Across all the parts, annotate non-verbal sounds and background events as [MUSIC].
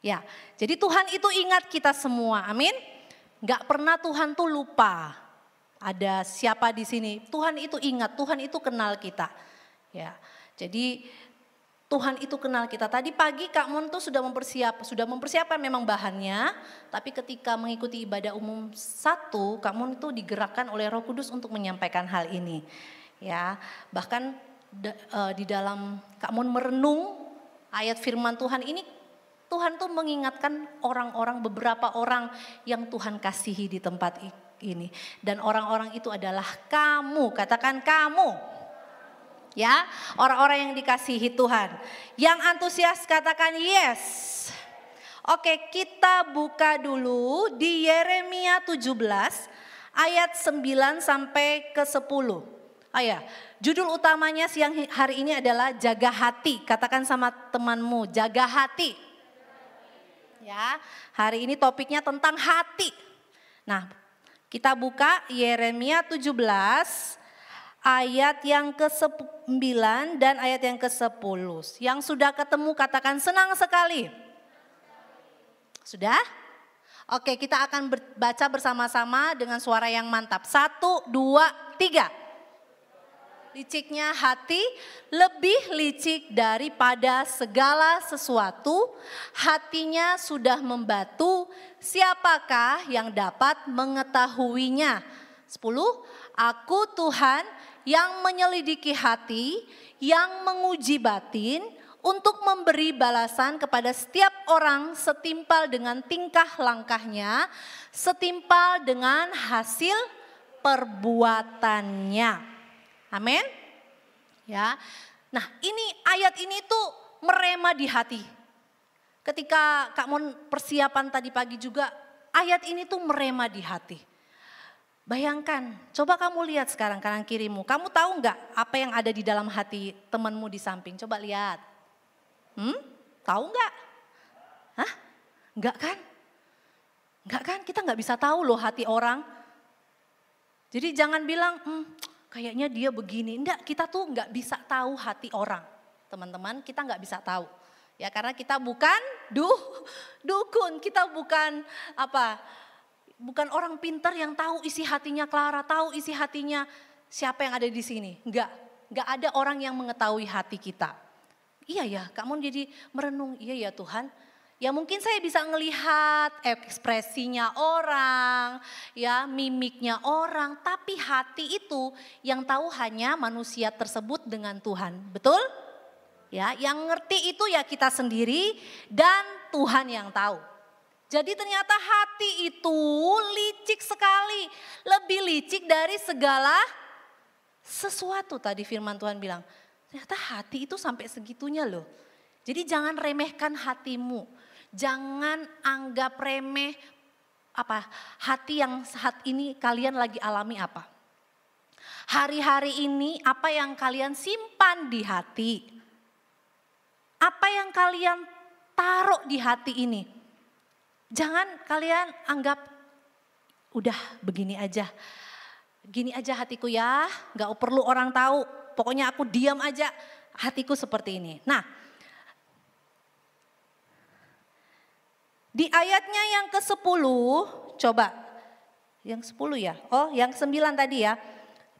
Ya, jadi Tuhan itu ingat kita semua, amin. Gak pernah Tuhan tuh lupa. Ada siapa di sini? Tuhan itu ingat, Tuhan itu kenal kita. Ya, jadi Tuhan itu kenal kita. Tadi pagi Kak Mon tuh sudah mempersiap, sudah mempersiapkan memang bahannya, tapi ketika mengikuti ibadah umum satu, Kak Mon itu digerakkan oleh Roh Kudus untuk menyampaikan hal ini. Ya, bahkan eh, di dalam Kak Mon merenung ayat firman Tuhan ini Tuhan tuh mengingatkan orang-orang beberapa orang yang Tuhan kasihi di tempat ini dan orang-orang itu adalah kamu, katakan kamu. Ya, orang-orang yang dikasihi Tuhan. Yang antusias katakan yes. Oke, kita buka dulu di Yeremia 17 ayat 9 sampai ke 10. Oh ah, ya, judul utamanya siang hari ini adalah jaga hati. Katakan sama temanmu, jaga hati ya. Hari ini topiknya tentang hati. Nah, kita buka Yeremia 17 ayat yang ke-9 dan ayat yang ke-10. Yang sudah ketemu katakan senang sekali. Sudah? Oke, kita akan baca bersama-sama dengan suara yang mantap. Satu, dua, tiga liciknya hati lebih licik daripada segala sesuatu. Hatinya sudah membatu, siapakah yang dapat mengetahuinya? Sepuluh, Aku Tuhan yang menyelidiki hati, yang menguji batin untuk memberi balasan kepada setiap orang setimpal dengan tingkah langkahnya, setimpal dengan hasil perbuatannya. Amin. Ya. Nah, ini ayat ini tuh merema di hati. Ketika Kak Mon persiapan tadi pagi juga, ayat ini tuh merema di hati. Bayangkan, coba kamu lihat sekarang kanan kirimu. Kamu tahu nggak apa yang ada di dalam hati temanmu di samping? Coba lihat. Hmm? Tahu nggak? Hah? Nggak kan? Nggak kan? Kita nggak bisa tahu loh hati orang. Jadi jangan bilang, hmm, kayaknya dia begini. Enggak, kita tuh enggak bisa tahu hati orang. Teman-teman, kita enggak bisa tahu. Ya karena kita bukan duh, dukun, kita bukan apa? Bukan orang pintar yang tahu isi hatinya Clara, tahu isi hatinya siapa yang ada di sini. Enggak, enggak ada orang yang mengetahui hati kita. Iya ya, kamu jadi merenung, iya ya Tuhan, Ya mungkin saya bisa melihat ekspresinya orang, ya mimiknya orang, tapi hati itu yang tahu hanya manusia tersebut dengan Tuhan. Betul? Ya, yang ngerti itu ya kita sendiri dan Tuhan yang tahu. Jadi ternyata hati itu licik sekali, lebih licik dari segala sesuatu tadi firman Tuhan bilang. Ternyata hati itu sampai segitunya loh. Jadi jangan remehkan hatimu. Jangan anggap remeh apa hati yang saat ini kalian lagi alami apa. Hari-hari ini apa yang kalian simpan di hati? Apa yang kalian taruh di hati ini? Jangan kalian anggap udah begini aja. Gini aja hatiku ya, gak perlu orang tahu. Pokoknya aku diam aja, hatiku seperti ini. Nah, Di ayatnya yang ke-10, coba. Yang 10 ya? Oh, yang 9 tadi ya.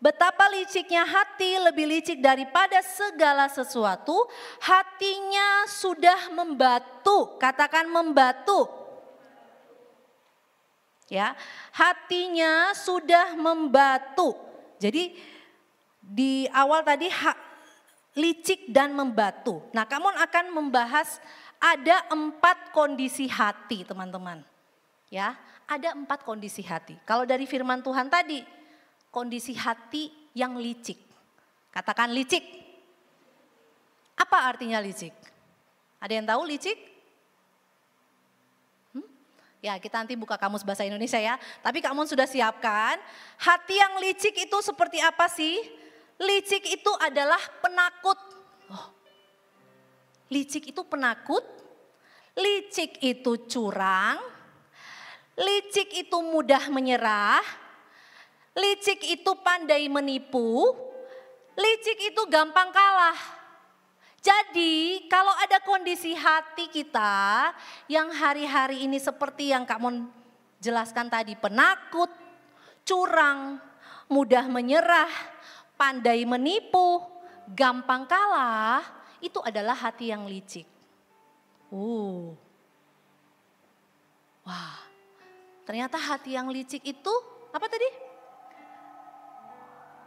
Betapa liciknya hati lebih licik daripada segala sesuatu, hatinya sudah membatu. Katakan membatu. Ya, hatinya sudah membatu. Jadi di awal tadi hak licik dan membatu. Nah, kamu akan membahas ada empat kondisi hati teman-teman. Ya, ada empat kondisi hati. Kalau dari firman Tuhan tadi, kondisi hati yang licik. Katakan licik. Apa artinya licik? Ada yang tahu licik? Hmm? Ya kita nanti buka kamus bahasa Indonesia ya. Tapi kamu sudah siapkan, hati yang licik itu seperti apa sih? Licik itu adalah penakut licik itu penakut, licik itu curang, licik itu mudah menyerah, licik itu pandai menipu, licik itu gampang kalah. Jadi kalau ada kondisi hati kita yang hari-hari ini seperti yang Kak Mon jelaskan tadi, penakut, curang, mudah menyerah, pandai menipu, gampang kalah, itu adalah hati yang licik. Uh. Wah, ternyata hati yang licik itu apa tadi?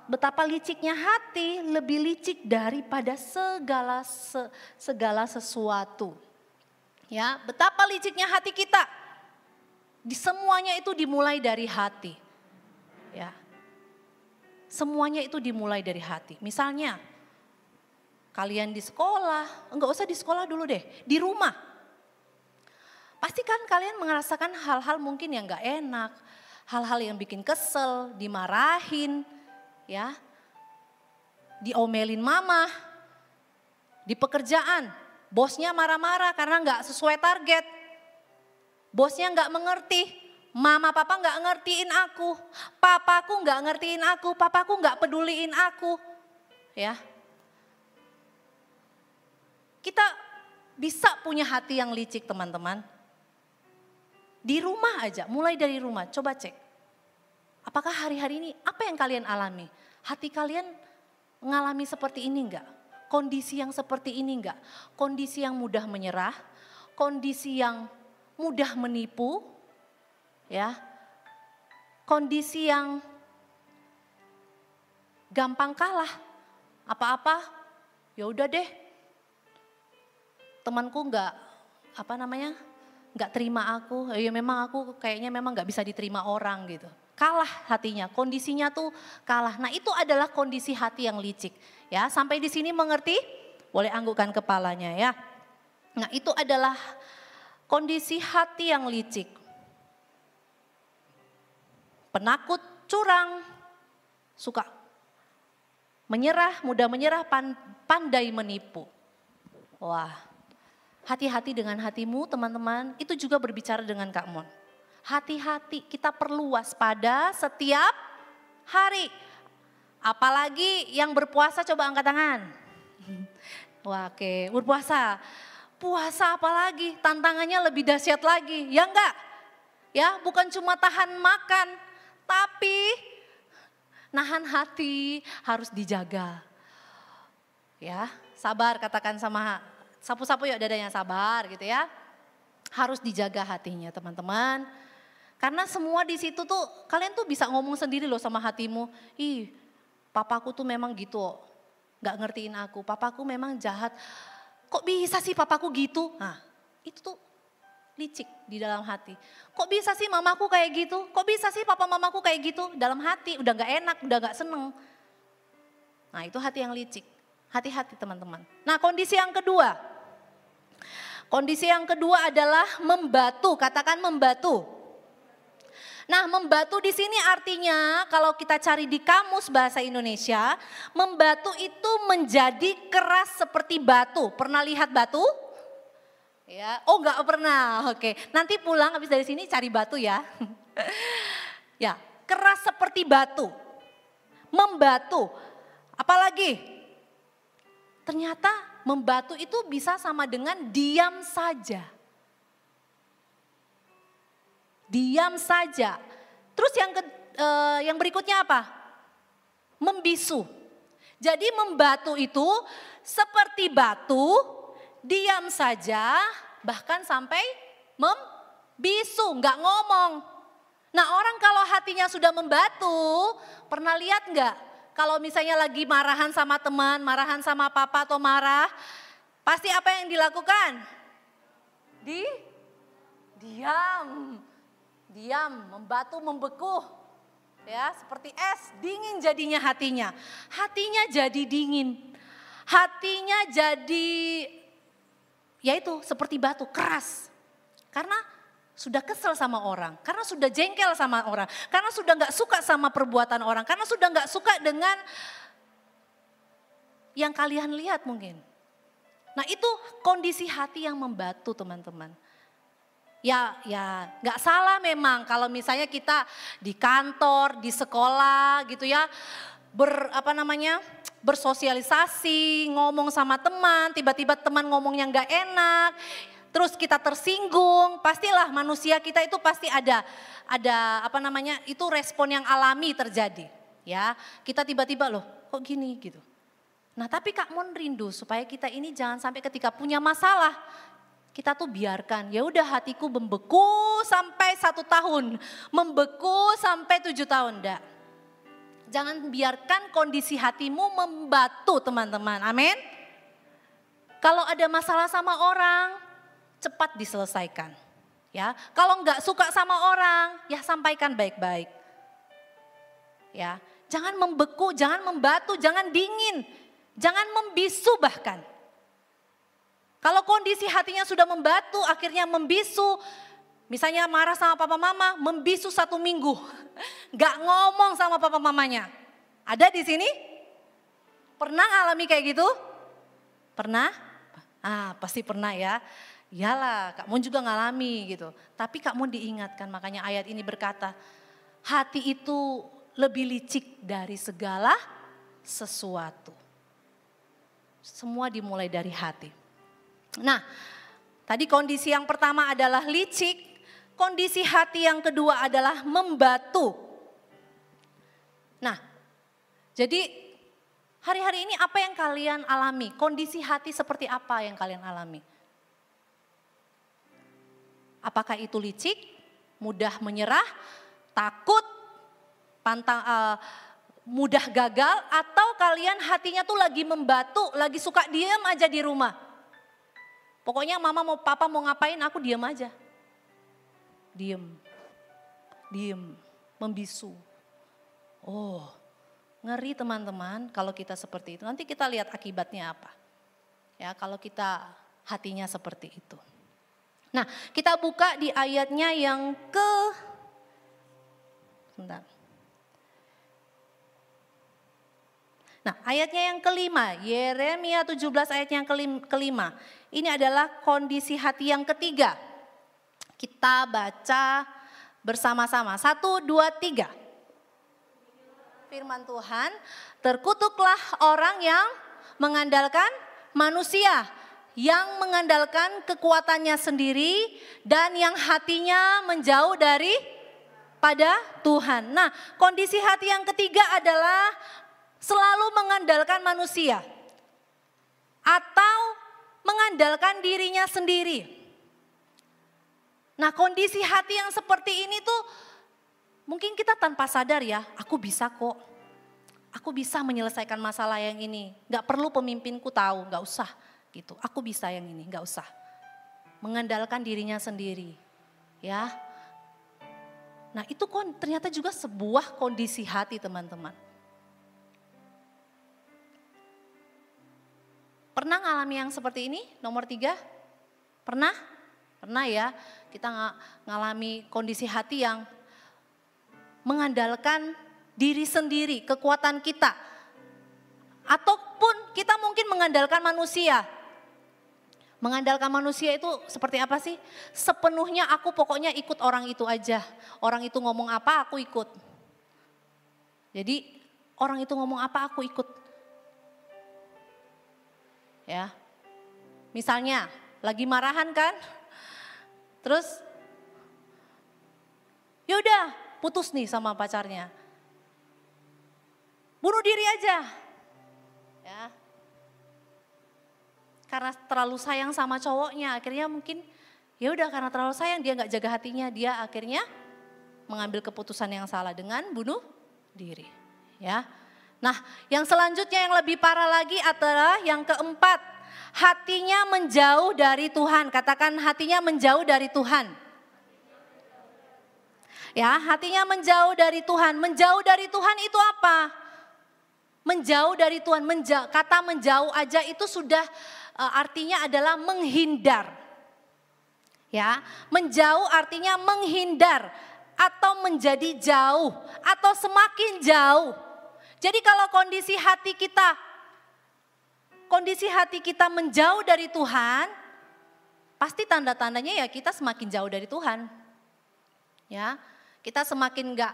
betapa liciknya hati lebih licik daripada segala se, segala sesuatu. Ya, betapa liciknya hati kita. Di semuanya itu dimulai dari hati. Ya. Semuanya itu dimulai dari hati. Misalnya, Kalian di sekolah, enggak usah di sekolah dulu deh, di rumah. Pasti kan kalian merasakan hal-hal mungkin yang enggak enak, hal-hal yang bikin kesel, dimarahin, ya. Diomelin mama. Di pekerjaan, bosnya marah-marah karena enggak sesuai target. Bosnya enggak mengerti, Mama papa nggak ngertiin aku, papaku nggak ngertiin aku, papaku nggak peduliin aku, ya. Kita bisa punya hati yang licik teman-teman. Di rumah aja, mulai dari rumah, coba cek. Apakah hari-hari ini, apa yang kalian alami? Hati kalian mengalami seperti ini enggak? Kondisi yang seperti ini enggak? Kondisi yang mudah menyerah, kondisi yang mudah menipu, ya. Kondisi yang gampang kalah. Apa-apa, ya udah deh temanku nggak apa namanya nggak terima aku, ya memang aku kayaknya memang nggak bisa diterima orang gitu. Kalah hatinya, kondisinya tuh kalah. Nah itu adalah kondisi hati yang licik. Ya sampai di sini mengerti? Boleh anggukkan kepalanya ya. Nah itu adalah kondisi hati yang licik. Penakut, curang, suka menyerah, mudah menyerah, pandai menipu. Wah, Hati-hati dengan hatimu teman-teman, itu juga berbicara dengan Kak Mon. Hati-hati, kita perlu waspada setiap hari. Apalagi yang berpuasa coba angkat tangan. [LAUGHS] Wah oke, berpuasa. Puasa apalagi, tantangannya lebih dahsyat lagi, ya enggak? Ya, bukan cuma tahan makan, tapi nahan hati harus dijaga. Ya, sabar katakan sama Sapu-sapu yuk dadanya sabar gitu ya. Harus dijaga hatinya teman-teman. Karena semua di situ tuh kalian tuh bisa ngomong sendiri loh sama hatimu. Ih, papaku tuh memang gitu. Gak ngertiin aku. Papaku memang jahat. Kok bisa sih papaku gitu? Nah, itu tuh licik di dalam hati. Kok bisa sih mamaku kayak gitu? Kok bisa sih papa mamaku kayak gitu? Dalam hati udah gak enak, udah gak seneng. Nah itu hati yang licik. Hati-hati teman-teman. Nah kondisi yang kedua. Kondisi yang kedua adalah membatu, katakan membatu. Nah, membatu di sini artinya kalau kita cari di kamus bahasa Indonesia, membatu itu menjadi keras seperti batu. Pernah lihat batu? Ya, oh nggak pernah. Oke, nanti pulang habis dari sini cari batu ya. [LAUGHS] ya, keras seperti batu. Membatu. Apalagi Ternyata membatu itu bisa sama dengan diam saja. Diam saja. Terus yang ke, eh, yang berikutnya apa? Membisu. Jadi membatu itu seperti batu, diam saja, bahkan sampai membisu, nggak ngomong. Nah orang kalau hatinya sudah membatu, pernah lihat nggak kalau misalnya lagi marahan sama teman, marahan sama papa atau marah, pasti apa yang dilakukan? Di diam. Diam, membatu, membeku. Ya, seperti es, dingin jadinya hatinya. Hatinya jadi dingin. Hatinya jadi yaitu seperti batu keras. Karena sudah kesel sama orang, karena sudah jengkel sama orang, karena sudah nggak suka sama perbuatan orang, karena sudah nggak suka dengan yang kalian lihat mungkin. Nah itu kondisi hati yang membatu teman-teman. Ya, ya nggak salah memang kalau misalnya kita di kantor, di sekolah gitu ya, ber apa namanya bersosialisasi, ngomong sama teman, tiba-tiba teman ngomongnya nggak enak, terus kita tersinggung, pastilah manusia kita itu pasti ada ada apa namanya? itu respon yang alami terjadi, ya. Kita tiba-tiba loh, kok gini gitu. Nah, tapi Kak Mon rindu supaya kita ini jangan sampai ketika punya masalah kita tuh biarkan. Ya udah hatiku membeku sampai satu tahun, membeku sampai tujuh tahun, enggak. Jangan biarkan kondisi hatimu membatu teman-teman, amin. Kalau ada masalah sama orang, cepat diselesaikan. Ya, kalau nggak suka sama orang, ya sampaikan baik-baik. Ya, jangan membeku, jangan membatu, jangan dingin, jangan membisu bahkan. Kalau kondisi hatinya sudah membatu, akhirnya membisu, misalnya marah sama papa mama, membisu satu minggu, [LAUGHS] nggak ngomong sama papa mamanya. Ada di sini? Pernah alami kayak gitu? Pernah? Ah, pasti pernah ya. Iyalah, Kak Mun juga ngalami gitu. Tapi Kak Mun diingatkan, makanya ayat ini berkata, hati itu lebih licik dari segala sesuatu. Semua dimulai dari hati. Nah, tadi kondisi yang pertama adalah licik, kondisi hati yang kedua adalah membatu. Nah, jadi hari-hari ini apa yang kalian alami? Kondisi hati seperti apa yang kalian alami? Apakah itu licik, mudah menyerah, takut, pantang, uh, mudah gagal, atau kalian hatinya tuh lagi membatu, lagi suka diem aja di rumah. Pokoknya mama mau papa mau ngapain aku diem aja. Diem, diem, membisu. Oh, ngeri teman-teman kalau kita seperti itu. Nanti kita lihat akibatnya apa. Ya, kalau kita hatinya seperti itu. Nah, kita buka di ayatnya yang ke Bentar. Nah, ayatnya yang kelima, Yeremia 17 ayat yang kelima. Ini adalah kondisi hati yang ketiga. Kita baca bersama-sama. Satu, dua, tiga. Firman Tuhan, terkutuklah orang yang mengandalkan manusia yang mengandalkan kekuatannya sendiri dan yang hatinya menjauh dari pada Tuhan. Nah, kondisi hati yang ketiga adalah selalu mengandalkan manusia atau mengandalkan dirinya sendiri. Nah, kondisi hati yang seperti ini tuh mungkin kita tanpa sadar ya, aku bisa kok. Aku bisa menyelesaikan masalah yang ini. Gak perlu pemimpinku tahu, gak usah gitu. Aku bisa yang ini, nggak usah. Mengandalkan dirinya sendiri, ya. Nah itu kon ternyata juga sebuah kondisi hati teman-teman. Pernah ngalami yang seperti ini? Nomor tiga? Pernah? Pernah ya, kita ngalami kondisi hati yang mengandalkan diri sendiri, kekuatan kita. Ataupun kita mungkin mengandalkan manusia. Mengandalkan manusia itu seperti apa sih? Sepenuhnya aku pokoknya ikut orang itu aja. Orang itu ngomong apa aku ikut. Jadi orang itu ngomong apa aku ikut. Ya. Misalnya lagi marahan kan? Terus yaudah putus nih sama pacarnya. Bunuh diri aja. Ya, karena terlalu sayang sama cowoknya akhirnya mungkin ya udah karena terlalu sayang dia nggak jaga hatinya dia akhirnya mengambil keputusan yang salah dengan bunuh diri ya nah yang selanjutnya yang lebih parah lagi adalah yang keempat hatinya menjauh dari Tuhan katakan hatinya menjauh dari Tuhan ya hatinya menjauh dari Tuhan menjauh dari Tuhan itu apa menjauh dari Tuhan menjauh kata menjauh aja itu sudah Eh, artinya adalah menghindar. Ya, menjauh artinya menghindar atau menjadi jauh atau semakin jauh. Jadi kalau kondisi hati kita kondisi hati kita menjauh dari Tuhan, pasti tanda-tandanya ya kita semakin jauh dari Tuhan. Ya, kita semakin nggak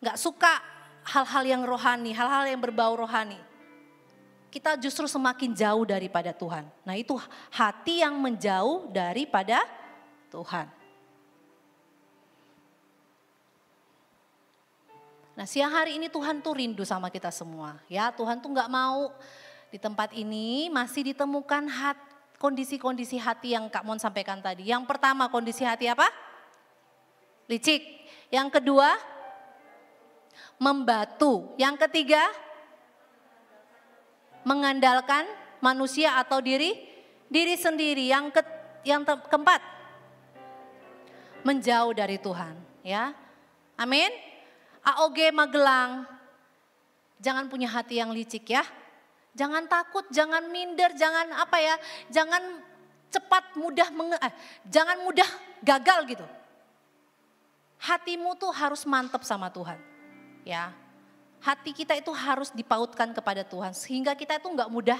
nggak suka hal-hal yang rohani, hal-hal yang berbau rohani kita justru semakin jauh daripada Tuhan. Nah, itu hati yang menjauh daripada Tuhan. Nah, siang hari ini Tuhan tuh rindu sama kita semua. Ya, Tuhan tuh nggak mau di tempat ini masih ditemukan hat, kondisi-kondisi hati yang Kak Mon sampaikan tadi. Yang pertama kondisi hati apa? Licik. Yang kedua, membatu. Yang ketiga, mengandalkan manusia atau diri diri sendiri. Yang ke, yang te, keempat menjauh dari Tuhan, ya. Amin. AOG Magelang. Jangan punya hati yang licik ya. Jangan takut, jangan minder, jangan apa ya, jangan cepat mudah menge, eh, jangan mudah gagal gitu. Hatimu tuh harus mantep sama Tuhan. Ya, hati kita itu harus dipautkan kepada Tuhan sehingga kita itu nggak mudah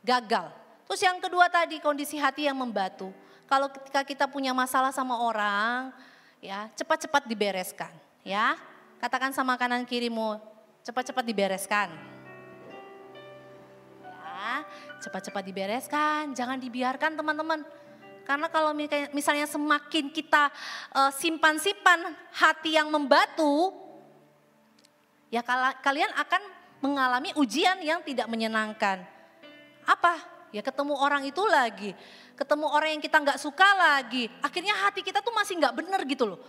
gagal. Terus yang kedua tadi kondisi hati yang membatu. Kalau ketika kita punya masalah sama orang, ya cepat-cepat dibereskan, ya. Katakan sama kanan kirimu, cepat-cepat dibereskan. Ya, cepat-cepat dibereskan, jangan dibiarkan teman-teman. Karena kalau misalnya semakin kita eh, simpan-simpan hati yang membatu, ya kalian akan mengalami ujian yang tidak menyenangkan. Apa? Ya ketemu orang itu lagi, ketemu orang yang kita nggak suka lagi. Akhirnya hati kita tuh masih nggak bener gitu loh.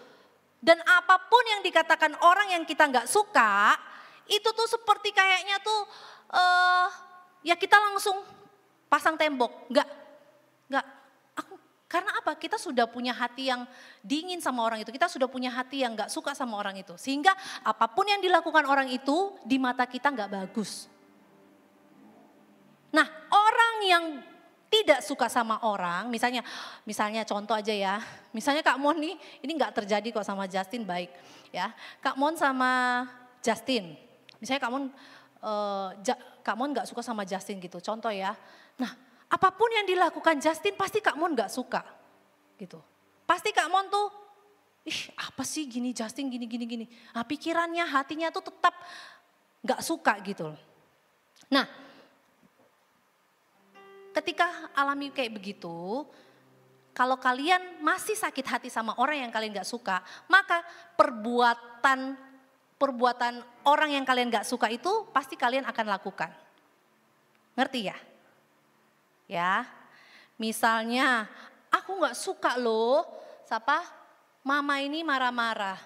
Dan apapun yang dikatakan orang yang kita nggak suka, itu tuh seperti kayaknya tuh uh, ya kita langsung pasang tembok. Nggak, nggak. Aku karena apa? Kita sudah punya hati yang dingin sama orang itu. Kita sudah punya hati yang gak suka sama orang itu. Sehingga apapun yang dilakukan orang itu di mata kita gak bagus. Nah orang yang tidak suka sama orang, misalnya, misalnya contoh aja ya, misalnya Kak Mon nih, ini nggak terjadi kok sama Justin baik, ya, Kak Mon sama Justin, misalnya Kak Mon, uh, ja, Kak Mon nggak suka sama Justin gitu, contoh ya, nah apapun yang dilakukan Justin pasti Kak Mon gak suka gitu. Pasti Kak Mon tuh, ih apa sih gini Justin gini gini gini. Nah, pikirannya, hatinya tuh tetap gak suka gitu Nah, ketika alami kayak begitu, kalau kalian masih sakit hati sama orang yang kalian gak suka, maka perbuatan perbuatan orang yang kalian gak suka itu pasti kalian akan lakukan. Ngerti ya? Ya, misalnya aku nggak suka loh, siapa? Mama ini marah-marah.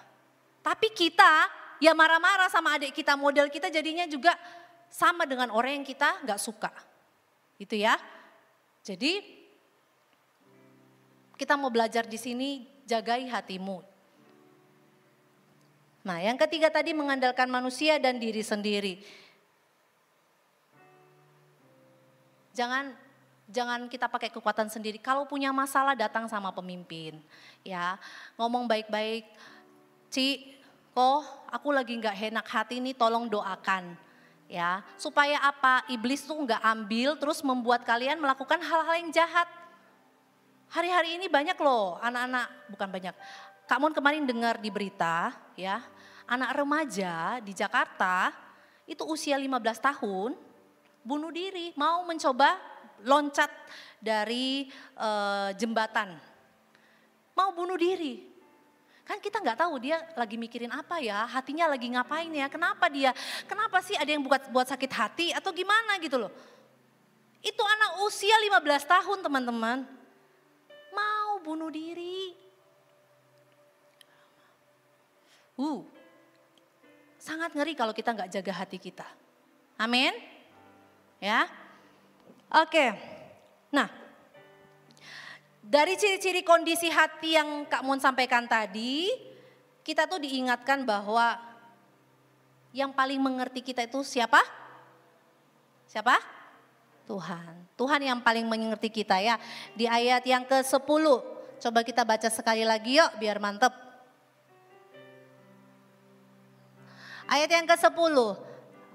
Tapi kita ya marah-marah sama adik kita, model kita jadinya juga sama dengan orang yang kita nggak suka. gitu ya. Jadi kita mau belajar di sini jagai hatimu. Nah, yang ketiga tadi mengandalkan manusia dan diri sendiri. Jangan jangan kita pakai kekuatan sendiri. Kalau punya masalah datang sama pemimpin, ya ngomong baik-baik. Ci, kok aku lagi nggak enak hati nih, tolong doakan. Ya, supaya apa? Iblis tuh nggak ambil terus membuat kalian melakukan hal-hal yang jahat. Hari-hari ini banyak loh anak-anak, bukan banyak. Kak Mon kemarin dengar di berita, ya, anak remaja di Jakarta itu usia 15 tahun bunuh diri, mau mencoba loncat dari e, jembatan. Mau bunuh diri. Kan kita nggak tahu dia lagi mikirin apa ya, hatinya lagi ngapain ya, kenapa dia, kenapa sih ada yang buat, buat sakit hati atau gimana gitu loh. Itu anak usia 15 tahun teman-teman. Mau bunuh diri. Uh, sangat ngeri kalau kita nggak jaga hati kita. Amin. Ya, Oke, nah dari ciri-ciri kondisi hati yang Kak Mun sampaikan tadi, kita tuh diingatkan bahwa yang paling mengerti kita itu siapa? Siapa? Tuhan. Tuhan yang paling mengerti kita ya. Di ayat yang ke-10, coba kita baca sekali lagi yuk biar mantep. Ayat yang ke-10,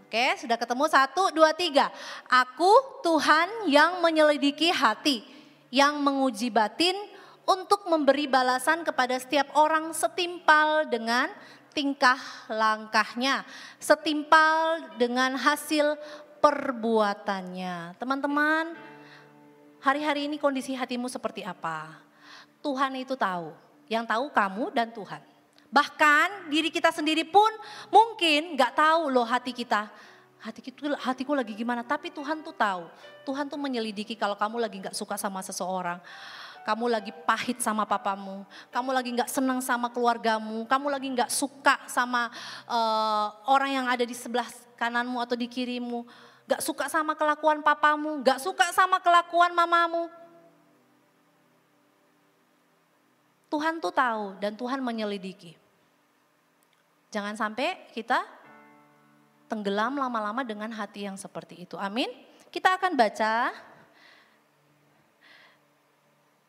Oke, sudah ketemu satu, dua, tiga. Aku Tuhan yang menyelidiki hati, yang menguji batin untuk memberi balasan kepada setiap orang setimpal dengan tingkah langkahnya, setimpal dengan hasil perbuatannya. Teman-teman, hari-hari ini kondisi hatimu seperti apa? Tuhan itu tahu, yang tahu kamu dan Tuhan. Bahkan diri kita sendiri pun mungkin gak tahu loh hati kita. hati Hatiku, hatiku lagi gimana, tapi Tuhan tuh tahu. Tuhan tuh menyelidiki kalau kamu lagi gak suka sama seseorang kamu lagi pahit sama papamu, kamu lagi gak senang sama keluargamu, kamu lagi gak suka sama uh, orang yang ada di sebelah kananmu atau di kirimu, Gak suka sama kelakuan papamu, Gak suka sama kelakuan mamamu. Tuhan tuh tahu dan Tuhan menyelidiki. Jangan sampai kita tenggelam lama-lama dengan hati yang seperti itu. Amin. Kita akan baca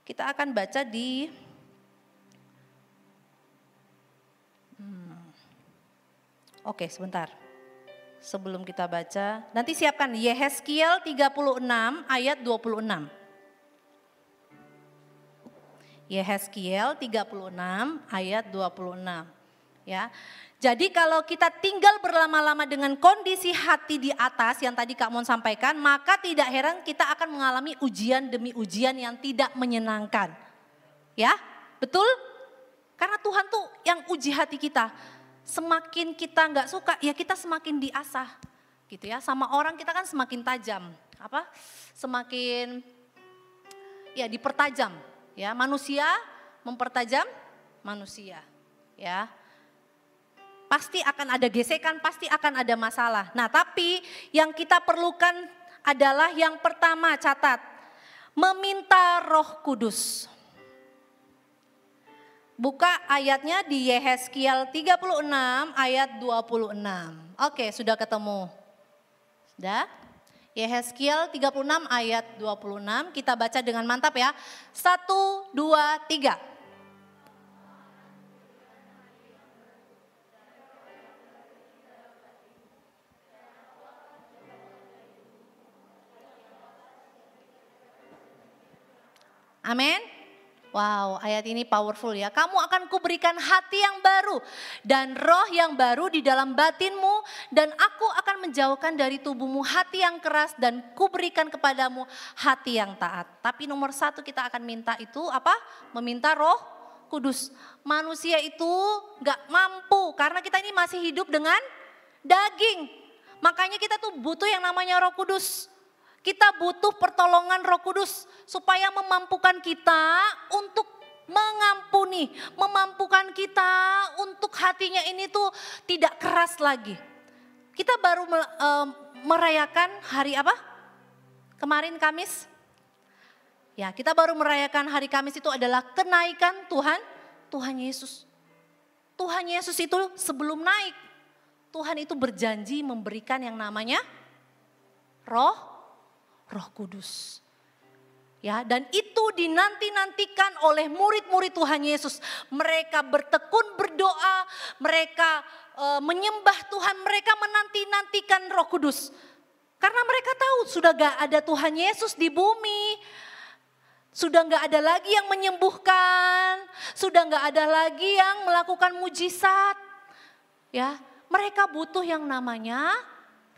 kita akan baca di hmm, Oke, sebentar. Sebelum kita baca, nanti siapkan Yehezkiel 36 ayat 26. Yehezkiel 36 ayat 26. Ya. Jadi kalau kita tinggal berlama-lama dengan kondisi hati di atas yang tadi Kak Mon sampaikan, maka tidak heran kita akan mengalami ujian demi ujian yang tidak menyenangkan. Ya, betul? Karena Tuhan tuh yang uji hati kita. Semakin kita nggak suka, ya kita semakin diasah. Gitu ya, sama orang kita kan semakin tajam. Apa? Semakin ya dipertajam. Ya, manusia mempertajam manusia. Ya, pasti akan ada gesekan, pasti akan ada masalah. Nah, tapi yang kita perlukan adalah yang pertama catat, meminta Roh Kudus. Buka ayatnya di Yehezkiel 36 ayat 26. Oke, sudah ketemu. Sudah? Yehezkiel 36 ayat 26, kita baca dengan mantap ya. Satu, dua, tiga. Amin. Wow, ayat ini powerful ya. Kamu akan kuberikan hati yang baru dan roh yang baru di dalam batinmu dan aku akan menjauhkan dari tubuhmu hati yang keras dan kuberikan kepadamu hati yang taat. Tapi nomor satu kita akan minta itu apa? Meminta roh kudus. Manusia itu gak mampu karena kita ini masih hidup dengan daging. Makanya kita tuh butuh yang namanya roh kudus. Kita butuh pertolongan Roh Kudus supaya memampukan kita untuk mengampuni, memampukan kita untuk hatinya ini tuh tidak keras lagi. Kita baru merayakan hari apa? Kemarin Kamis. Ya, kita baru merayakan hari Kamis itu adalah kenaikan Tuhan, Tuhan Yesus. Tuhan Yesus itu sebelum naik, Tuhan itu berjanji memberikan yang namanya roh Roh Kudus. Ya, dan itu dinanti-nantikan oleh murid-murid Tuhan Yesus. Mereka bertekun berdoa, mereka e, menyembah Tuhan, mereka menanti-nantikan Roh Kudus. Karena mereka tahu sudah gak ada Tuhan Yesus di bumi. Sudah gak ada lagi yang menyembuhkan, sudah gak ada lagi yang melakukan mujizat. Ya, mereka butuh yang namanya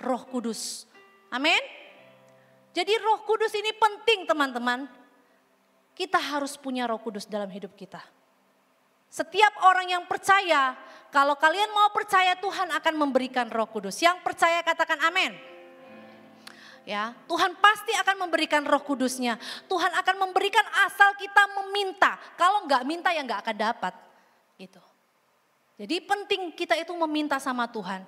Roh Kudus. Amin. Jadi roh kudus ini penting teman-teman. Kita harus punya roh kudus dalam hidup kita. Setiap orang yang percaya, kalau kalian mau percaya Tuhan akan memberikan roh kudus. Yang percaya katakan amin. Ya, Tuhan pasti akan memberikan roh kudusnya. Tuhan akan memberikan asal kita meminta. Kalau nggak minta ya nggak akan dapat. Itu. Jadi penting kita itu meminta sama Tuhan.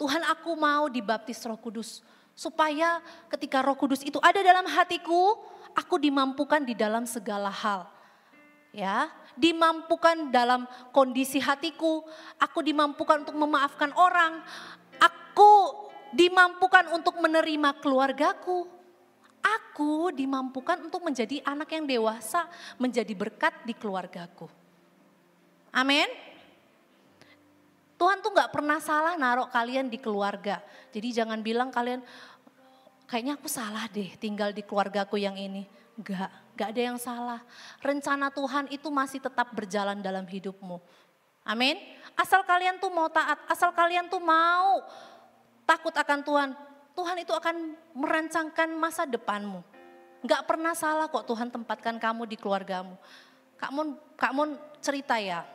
Tuhan aku mau dibaptis roh kudus Supaya ketika roh kudus itu ada dalam hatiku, aku dimampukan di dalam segala hal. Ya, dimampukan dalam kondisi hatiku, aku dimampukan untuk memaafkan orang, aku dimampukan untuk menerima keluargaku, aku dimampukan untuk menjadi anak yang dewasa, menjadi berkat di keluargaku. Amin. Tuhan tuh nggak pernah salah narok kalian di keluarga. Jadi jangan bilang kalian kayaknya aku salah deh tinggal di keluargaku yang ini. Enggak, enggak ada yang salah. Rencana Tuhan itu masih tetap berjalan dalam hidupmu. Amin. Asal kalian tuh mau taat, asal kalian tuh mau takut akan Tuhan, Tuhan itu akan merancangkan masa depanmu. Gak pernah salah kok Tuhan tempatkan kamu di keluargamu. Kak Mun, Kak Mun cerita ya,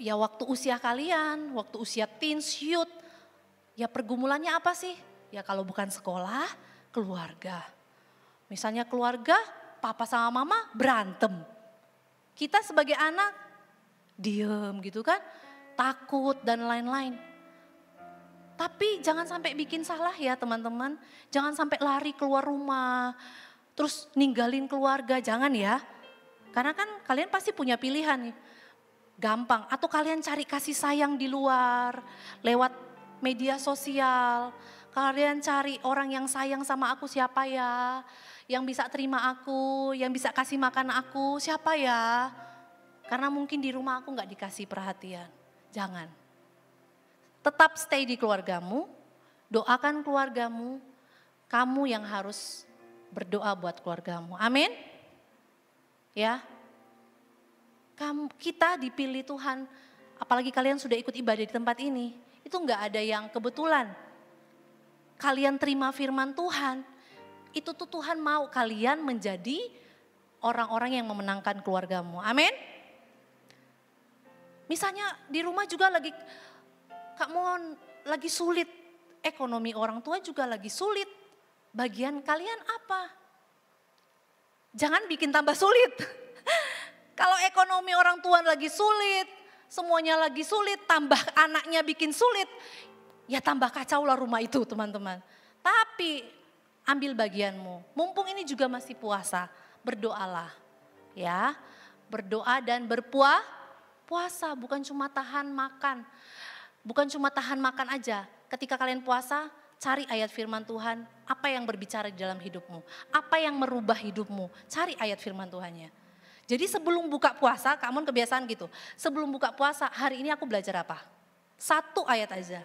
ya waktu usia kalian, waktu usia teens, youth, ya pergumulannya apa sih? Ya kalau bukan sekolah, keluarga. Misalnya keluarga, papa sama mama berantem. Kita sebagai anak, diem gitu kan, takut dan lain-lain. Tapi jangan sampai bikin salah ya teman-teman. Jangan sampai lari keluar rumah, terus ninggalin keluarga, jangan ya. Karena kan kalian pasti punya pilihan nih gampang. Atau kalian cari kasih sayang di luar, lewat media sosial. Kalian cari orang yang sayang sama aku siapa ya, yang bisa terima aku, yang bisa kasih makan aku siapa ya. Karena mungkin di rumah aku nggak dikasih perhatian. Jangan. Tetap stay di keluargamu, doakan keluargamu, kamu yang harus berdoa buat keluargamu. Amin. Ya kamu, kita dipilih Tuhan, apalagi kalian sudah ikut ibadah di tempat ini, itu nggak ada yang kebetulan. Kalian terima firman Tuhan, itu tuh Tuhan mau kalian menjadi orang-orang yang memenangkan keluargamu. Amin. Misalnya di rumah juga lagi Kak mohon lagi sulit, ekonomi orang tua juga lagi sulit. Bagian kalian apa? Jangan bikin tambah sulit. [LAUGHS] Kalau ekonomi orang tua lagi sulit, semuanya lagi sulit, tambah anaknya bikin sulit, ya tambah kacau lah rumah itu teman-teman. Tapi ambil bagianmu, mumpung ini juga masih puasa, berdoalah ya. Berdoa dan berpuah, puasa bukan cuma tahan makan. Bukan cuma tahan makan aja, ketika kalian puasa cari ayat firman Tuhan, apa yang berbicara di dalam hidupmu, apa yang merubah hidupmu, cari ayat firman Tuhannya. Jadi sebelum buka puasa, kamu kebiasaan gitu. Sebelum buka puasa, hari ini aku belajar apa? Satu ayat aja.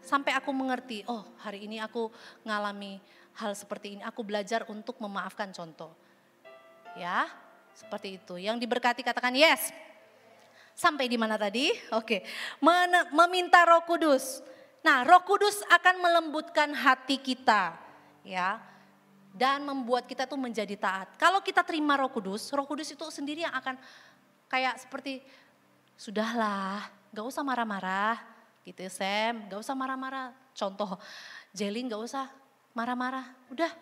Sampai aku mengerti, oh hari ini aku ngalami hal seperti ini. Aku belajar untuk memaafkan contoh. Ya, seperti itu. Yang diberkati katakan yes. Sampai di mana tadi? Oke. Men meminta Roh Kudus. Nah, Roh Kudus akan melembutkan hati kita, ya dan membuat kita tuh menjadi taat. Kalau kita terima Roh Kudus, Roh Kudus itu sendiri yang akan kayak seperti sudahlah, gak usah marah-marah gitu Sam, gak usah marah-marah. Contoh, Jelly gak usah marah-marah, udah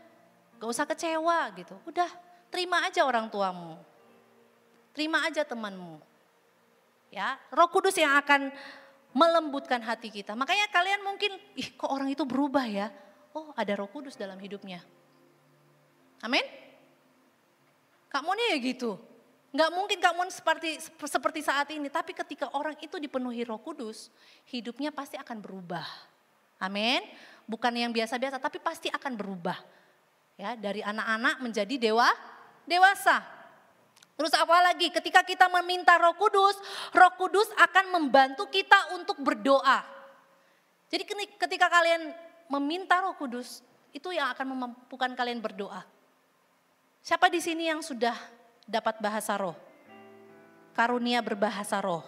gak usah kecewa gitu, udah terima aja orang tuamu, terima aja temanmu. Ya, Roh Kudus yang akan melembutkan hati kita. Makanya kalian mungkin, ih kok orang itu berubah ya? Oh ada roh kudus dalam hidupnya. Amin? Kak Moni ya gitu. Nggak mungkin Kak Moni seperti, seperti saat ini. Tapi ketika orang itu dipenuhi roh kudus, hidupnya pasti akan berubah. Amin? Bukan yang biasa-biasa, tapi pasti akan berubah. Ya, dari anak-anak menjadi dewa, dewasa. Terus apa lagi? Ketika kita meminta Roh Kudus, Roh Kudus akan membantu kita untuk berdoa. Jadi ketika kalian meminta Roh Kudus, itu yang akan memampukan kalian berdoa. Siapa di sini yang sudah dapat bahasa roh? Karunia berbahasa roh.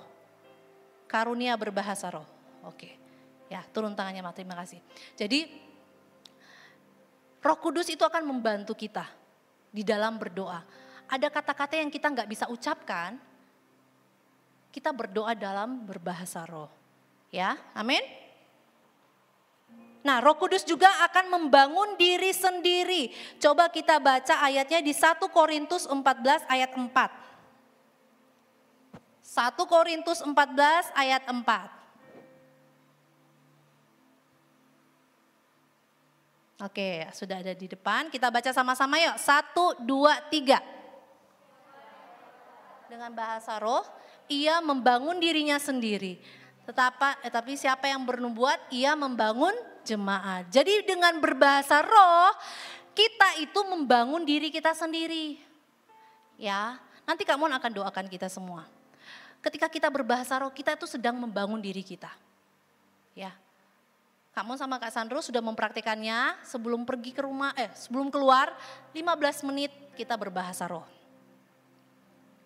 Karunia berbahasa roh. Oke. Ya, turun tangannya Mak. Terima kasih. Jadi Roh Kudus itu akan membantu kita di dalam berdoa. Ada kata-kata yang kita nggak bisa ucapkan, kita berdoa dalam berbahasa roh. Ya, amin. Nah, Roh Kudus juga akan membangun diri sendiri. Coba kita baca ayatnya di 1 Korintus 14 ayat 4. 1 Korintus 14 ayat 4. Oke, sudah ada di depan. Kita baca sama-sama yuk. 1 2 3. Dengan bahasa roh, ia membangun dirinya sendiri. Tetapi, eh, tapi siapa yang bernubuat, ia membangun jemaat. Jadi dengan berbahasa roh, kita itu membangun diri kita sendiri. Ya, nanti kamu akan doakan kita semua. Ketika kita berbahasa roh, kita itu sedang membangun diri kita. Ya. Kamu sama Kak Sandro sudah mempraktikannya sebelum pergi ke rumah eh sebelum keluar 15 menit kita berbahasa roh.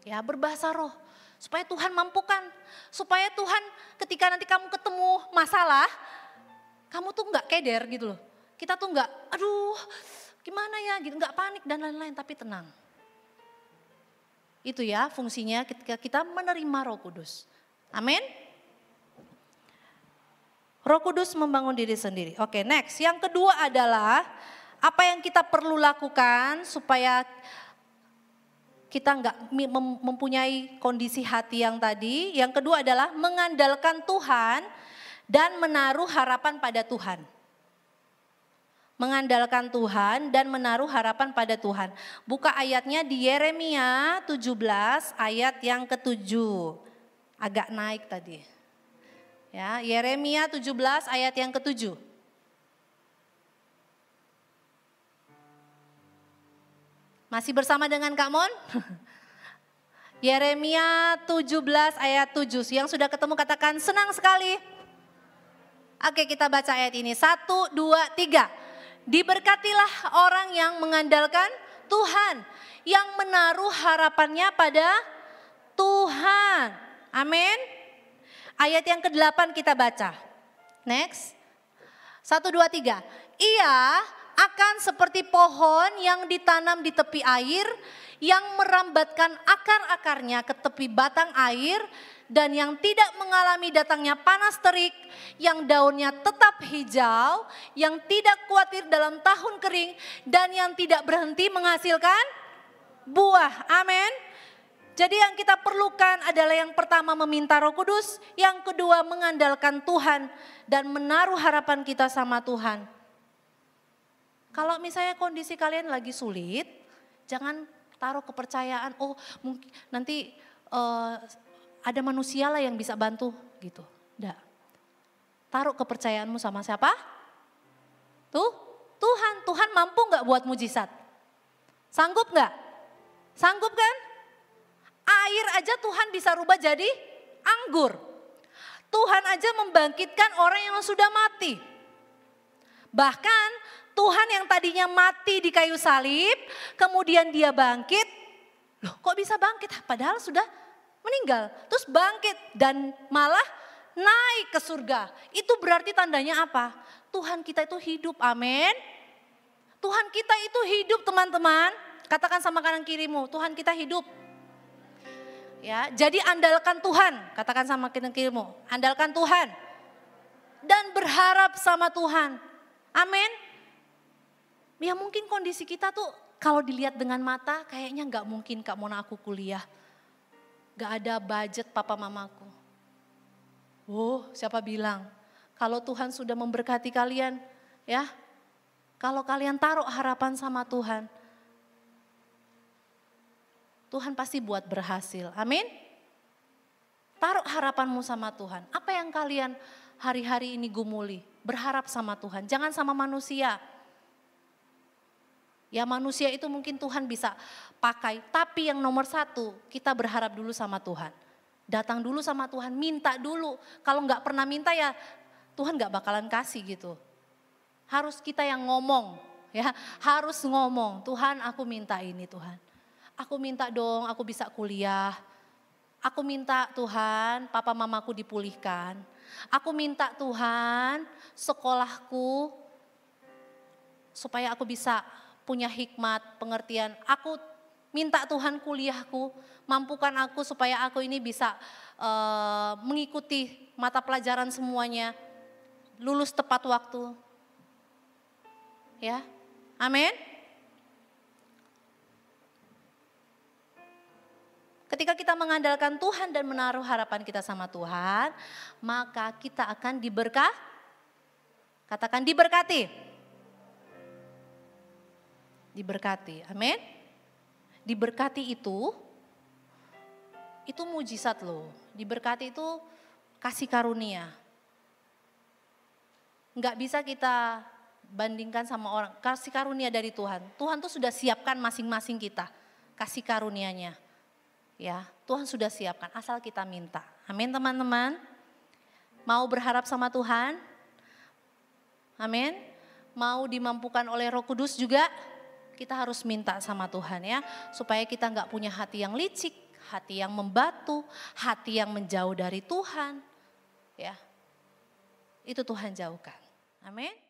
Ya, berbahasa roh supaya Tuhan mampukan, supaya Tuhan ketika nanti kamu ketemu masalah, kamu tuh nggak keder gitu loh. Kita tuh nggak, aduh gimana ya gitu, nggak panik dan lain-lain tapi tenang. Itu ya fungsinya ketika kita menerima Roh Kudus. Amin. Roh Kudus membangun diri sendiri. Oke, next. Yang kedua adalah apa yang kita perlu lakukan supaya kita nggak mempunyai kondisi hati yang tadi. Yang kedua adalah mengandalkan Tuhan dan menaruh harapan pada Tuhan. Mengandalkan Tuhan dan menaruh harapan pada Tuhan. Buka ayatnya di Yeremia 17 ayat yang ke ketujuh. Agak naik tadi. Ya, Yeremia 17 ayat yang ke ketujuh. Masih bersama dengan Kak Mon? [LAUGHS] Yeremia 17 ayat 7. Yang sudah ketemu katakan senang sekali. Oke kita baca ayat ini. Satu, dua, tiga. Diberkatilah orang yang mengandalkan Tuhan. Yang menaruh harapannya pada Tuhan. Amin. Ayat yang ke delapan kita baca. Next. Satu, dua, tiga. Ia akan seperti pohon yang ditanam di tepi air, yang merambatkan akar-akarnya ke tepi batang air, dan yang tidak mengalami datangnya panas terik, yang daunnya tetap hijau, yang tidak khawatir dalam tahun kering, dan yang tidak berhenti menghasilkan buah. Amin. Jadi yang kita perlukan adalah yang pertama meminta Roh Kudus, yang kedua mengandalkan Tuhan dan menaruh harapan kita sama Tuhan. Kalau misalnya kondisi kalian lagi sulit, jangan taruh kepercayaan, oh mungkin nanti uh, ada manusialah yang bisa bantu gitu. Enggak. Taruh kepercayaanmu sama siapa? Tuh, Tuhan. Tuhan mampu nggak buat mujizat? Sanggup nggak? Sanggup kan? Air aja Tuhan bisa rubah jadi anggur. Tuhan aja membangkitkan orang yang sudah mati. Bahkan Tuhan yang tadinya mati di kayu salib, kemudian dia bangkit. Loh kok bisa bangkit? Padahal sudah meninggal, terus bangkit dan malah naik ke surga. Itu berarti tandanya apa? Tuhan kita itu hidup, amin. Tuhan kita itu hidup teman-teman. Katakan sama kanan kirimu, Tuhan kita hidup. Ya, jadi andalkan Tuhan, katakan sama kanan kirimu, andalkan Tuhan. Dan berharap sama Tuhan. Amin. Ya mungkin kondisi kita tuh kalau dilihat dengan mata kayaknya nggak mungkin Kak Mona aku kuliah Gak ada budget papa mamaku. Oh, siapa bilang? Kalau Tuhan sudah memberkati kalian, ya. Kalau kalian taruh harapan sama Tuhan, Tuhan pasti buat berhasil. Amin. Taruh harapanmu sama Tuhan. Apa yang kalian hari-hari ini gumuli? Berharap sama Tuhan, jangan sama manusia. Ya manusia itu mungkin Tuhan bisa pakai, tapi yang nomor satu kita berharap dulu sama Tuhan. Datang dulu sama Tuhan, minta dulu. Kalau nggak pernah minta ya Tuhan nggak bakalan kasih gitu. Harus kita yang ngomong, ya harus ngomong. Tuhan aku minta ini Tuhan. Aku minta dong, aku bisa kuliah. Aku minta Tuhan, papa mamaku dipulihkan. Aku minta Tuhan, sekolahku supaya aku bisa punya hikmat, pengertian. Aku minta Tuhan kuliahku, mampukan aku supaya aku ini bisa uh, mengikuti mata pelajaran semuanya, lulus tepat waktu. Ya, amin. Ketika kita mengandalkan Tuhan dan menaruh harapan kita sama Tuhan, maka kita akan diberkah. Katakan diberkati diberkati. Amin. Diberkati itu itu mujizat loh. Diberkati itu kasih karunia. Enggak bisa kita bandingkan sama orang. Kasih karunia dari Tuhan. Tuhan tuh sudah siapkan masing-masing kita kasih karunianya. Ya, Tuhan sudah siapkan asal kita minta. Amin teman-teman. Mau berharap sama Tuhan? Amin. Mau dimampukan oleh Roh Kudus juga? kita harus minta sama Tuhan ya, supaya kita nggak punya hati yang licik, hati yang membatu, hati yang menjauh dari Tuhan. Ya, itu Tuhan jauhkan. Amin.